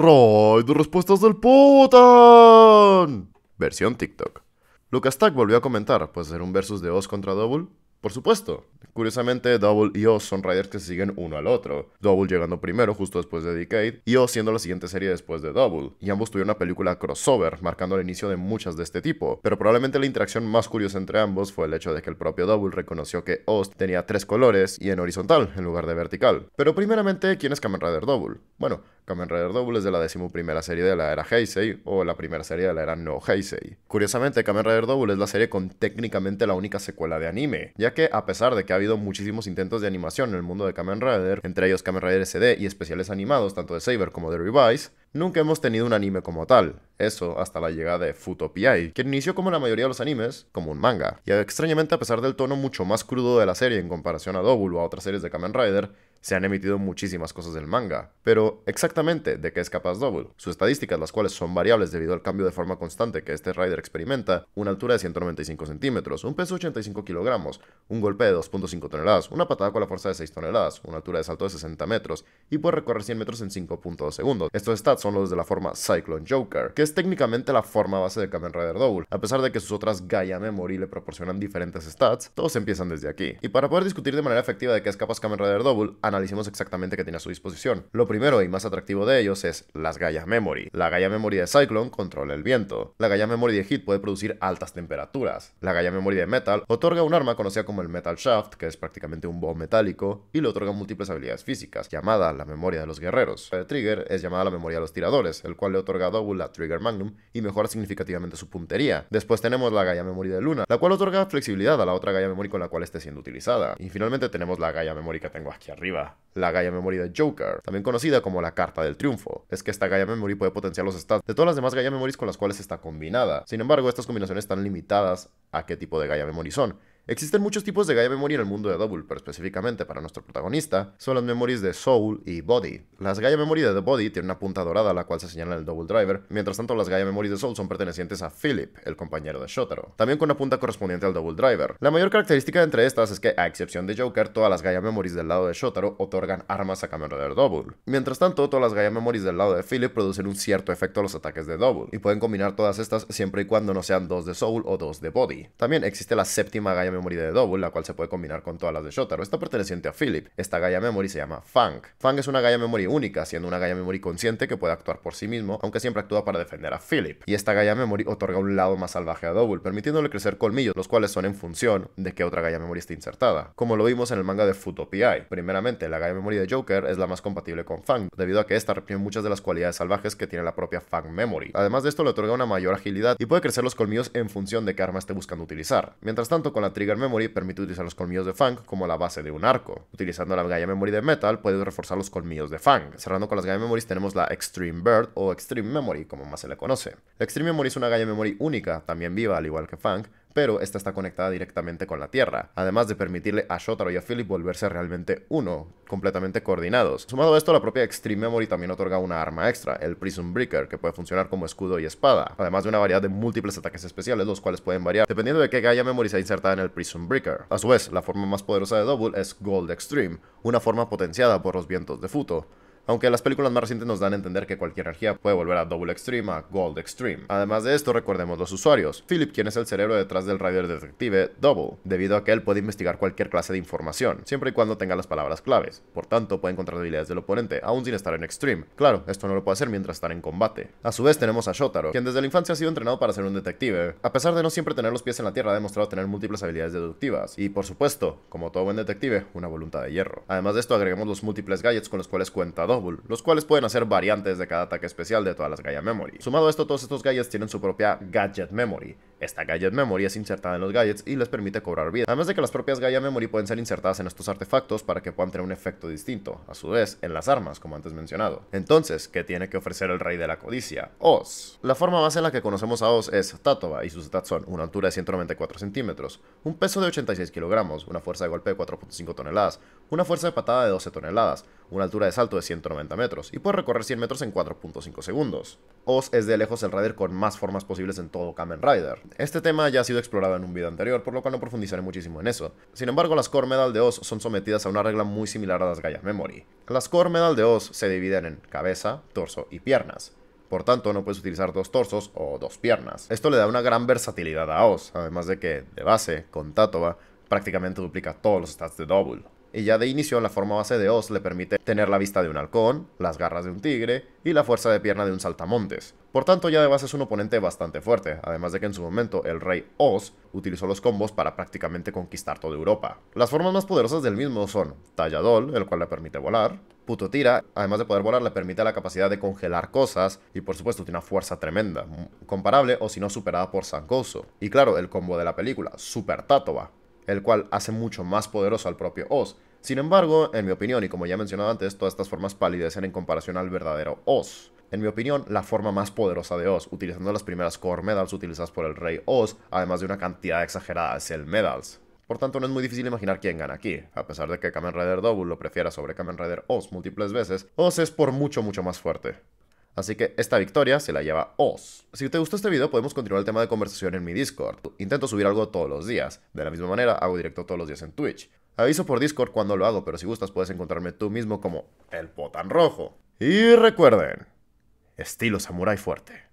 ROY de respuestas del putan Versión TikTok. Lucas Tuck volvió a comentar, pues ser un versus de Oz contra Double. Por supuesto. Curiosamente, Double y Oz son riders que se siguen uno al otro. Double llegando primero justo después de Decade y Oz siendo la siguiente serie después de Double. Y ambos tuvieron una película crossover, marcando el inicio de muchas de este tipo. Pero probablemente la interacción más curiosa entre ambos fue el hecho de que el propio Double reconoció que Oz tenía tres colores y en horizontal en lugar de vertical. Pero primeramente, ¿quién es Kamen Rider Double? Bueno, Kamen Rider Double es de la decimoprimera serie de la era Heisei o la primera serie de la era no Heisei. Curiosamente, Kamen Rider Double es la serie con técnicamente la única secuela de anime, ya que a pesar de que ha habido muchísimos intentos de animación en el mundo de Kamen Rider, entre ellos Kamen Rider SD y especiales animados tanto de Saber como de Revise, nunca hemos tenido un anime como tal. Eso hasta la llegada de Futopia, que inició como la mayoría de los animes, como un manga. Y extrañamente, a pesar del tono mucho más crudo de la serie en comparación a Double o a otras series de Kamen Rider, se han emitido muchísimas cosas del manga. Pero exactamente, ¿de qué es capaz Double? Sus estadísticas, las cuales son variables debido al cambio de forma constante que este rider experimenta, una altura de 195 centímetros, un peso de 85 kilogramos, un golpe de 2.5 toneladas, una patada con la fuerza de 6 toneladas, una altura de salto de 60 metros y puede recorrer 100 metros en 5.2 segundos. Estos stats son los de la forma Cyclone Joker, que es técnicamente la forma base de Kamen Rider Double. A pesar de que sus otras Gaia Memory le proporcionan diferentes stats, todos empiezan desde aquí. Y para poder discutir de manera efectiva de qué es capaz Kamen Rider Double, analicemos exactamente qué tiene a su disposición. Lo primero y más atractivo de ellos es las Gaia memory. La Gaia memory de Cyclone controla el viento. La Gaia memory de Heat puede producir altas temperaturas. La Gaia memory de Metal otorga un arma conocida como el Metal Shaft, que es prácticamente un bow metálico, y le otorga múltiples habilidades físicas, llamada la memoria de los guerreros. La de Trigger es llamada la memoria de los tiradores, el cual le otorga double a Trigger Magnum y mejora significativamente su puntería. Después tenemos la Gaia Memory de Luna, la cual otorga flexibilidad a la otra Gaia Memory con la cual esté siendo utilizada. Y finalmente tenemos la Gaia Memory que tengo aquí arriba la Gaia Memory de Joker, también conocida como la carta del triunfo. Es que esta Gaia Memory puede potenciar los stats de todas las demás Gaia Memories con las cuales está combinada. Sin embargo, estas combinaciones están limitadas a qué tipo de Gaia Memory son Existen muchos tipos de Gaia Memory en el mundo de Double, pero específicamente para nuestro protagonista son las memories de Soul y Body. Las Gaia Memory de The Body tienen una punta dorada a la cual se señala en el Double Driver, mientras tanto las Gaia Memories de Soul son pertenecientes a Philip, el compañero de Shotaro, también con una punta correspondiente al Double Driver. La mayor característica entre estas es que, a excepción de Joker, todas las Gaia Memories del lado de Shotaro otorgan armas a Cameron de Double. Mientras tanto, todas las Gaia Memories del lado de Philip producen un cierto efecto a los ataques de Double, y pueden combinar todas estas siempre y cuando no sean dos de Soul o dos de Body. También existe la séptima Gaia Memory memoria de Double, la cual se puede combinar con todas las de Shotaro. Esta perteneciente a Philip. Esta Gaia Memory se llama Fang. Fang es una Gaia Memory única, siendo una Gaia Memory consciente que puede actuar por sí mismo, aunque siempre actúa para defender a Philip. Y esta Gaia Memory otorga un lado más salvaje a Double, permitiéndole crecer colmillos, los cuales son en función de qué otra Gaia Memory esté insertada, como lo vimos en el manga de P.I. Primeramente, la Gaia Memory de Joker es la más compatible con Fang, debido a que esta reprime muchas de las cualidades salvajes que tiene la propia Fang Memory. Además de esto, le otorga una mayor agilidad y puede crecer los colmillos en función de qué arma esté buscando utilizar. Mientras tanto, con la Trigger Memory permite utilizar los colmillos de Fang como la base de un arco. Utilizando la Gaia Memory de Metal, puedes reforzar los colmillos de Fang. Cerrando con las Gaia Memories tenemos la Extreme Bird o Extreme Memory, como más se le conoce. La Extreme Memory es una Gaia Memory única, también viva al igual que Fang, pero esta está conectada directamente con la Tierra, además de permitirle a Shotaro y a Philip volverse realmente uno, completamente coordinados. Sumado a esto, la propia Extreme Memory también otorga una arma extra, el Prism Breaker, que puede funcionar como escudo y espada, además de una variedad de múltiples ataques especiales, los cuales pueden variar dependiendo de qué Gaia Memory sea insertada en el Prism Breaker. A su vez, la forma más poderosa de Double es Gold Extreme, una forma potenciada por los vientos de Futo aunque las películas más recientes nos dan a entender que cualquier energía puede volver a Double Extreme, a Gold Extreme. Además de esto, recordemos los usuarios. Philip, quien es el cerebro detrás del radio detective Double, debido a que él puede investigar cualquier clase de información, siempre y cuando tenga las palabras claves. Por tanto, puede encontrar habilidades del oponente, aún sin estar en Extreme. Claro, esto no lo puede hacer mientras está en combate. A su vez tenemos a Shotaro, quien desde la infancia ha sido entrenado para ser un detective. A pesar de no siempre tener los pies en la tierra, ha demostrado tener múltiples habilidades deductivas. Y por supuesto, como todo buen detective, una voluntad de hierro. Además de esto, agregamos los múltiples gadgets con los cuales cuenta Double los cuales pueden hacer variantes de cada ataque especial de todas las Gaia Memory. Sumado a esto, todos estos gadgets tienen su propia Gadget Memory. Esta Gadget Memory es insertada en los gadgets y les permite cobrar vida. Además de que las propias Gaia Memory pueden ser insertadas en estos artefactos para que puedan tener un efecto distinto, a su vez, en las armas, como antes mencionado. Entonces, ¿qué tiene que ofrecer el rey de la codicia? Oz. La forma más en la que conocemos a Oz es Tatova y sus stats son una altura de 194 centímetros, un peso de 86 kilogramos, una fuerza de golpe de 4.5 toneladas, una fuerza de patada de 12 toneladas, una altura de salto de 190 metros, y puede recorrer 100 metros en 4.5 segundos. Oz es de lejos el rider con más formas posibles en todo Kamen Rider. Este tema ya ha sido explorado en un video anterior, por lo cual no profundizaré muchísimo en eso. Sin embargo, las Core Medal de Oz son sometidas a una regla muy similar a las Gaia Memory. Las Core Medal de Oz se dividen en cabeza, torso y piernas. Por tanto, no puedes utilizar dos torsos o dos piernas. Esto le da una gran versatilidad a Oz, además de que, de base, con Tatova, prácticamente duplica todos los stats de Double y ya de inicio la forma base de Oz le permite tener la vista de un halcón, las garras de un tigre y la fuerza de pierna de un saltamontes. Por tanto, ya de base es un oponente bastante fuerte, además de que en su momento el rey Oz utilizó los combos para prácticamente conquistar toda Europa. Las formas más poderosas del mismo son Talladol, el cual le permite volar, Putotira, además de poder volar, le permite la capacidad de congelar cosas y por supuesto tiene una fuerza tremenda, comparable o si no superada por Sankoso. Y claro, el combo de la película, Super Tátova, el cual hace mucho más poderoso al propio Oz, sin embargo, en mi opinión, y como ya he mencionado antes, todas estas formas palidecen en comparación al verdadero Oz. En mi opinión, la forma más poderosa de Oz, utilizando las primeras core medals utilizadas por el rey Oz, además de una cantidad exagerada de el medals. Por tanto, no es muy difícil imaginar quién gana aquí. A pesar de que Kamen Rider Double lo prefiera sobre Kamen Rider Oz múltiples veces, Oz es por mucho mucho más fuerte. Así que esta victoria se la lleva Oz. Si te gustó este video podemos continuar el tema de conversación en mi Discord. Intento subir algo todos los días. De la misma manera hago directo todos los días en Twitch. Aviso por Discord cuando lo hago, pero si gustas puedes encontrarme tú mismo como el Potan Rojo. Y recuerden, estilo samurai fuerte.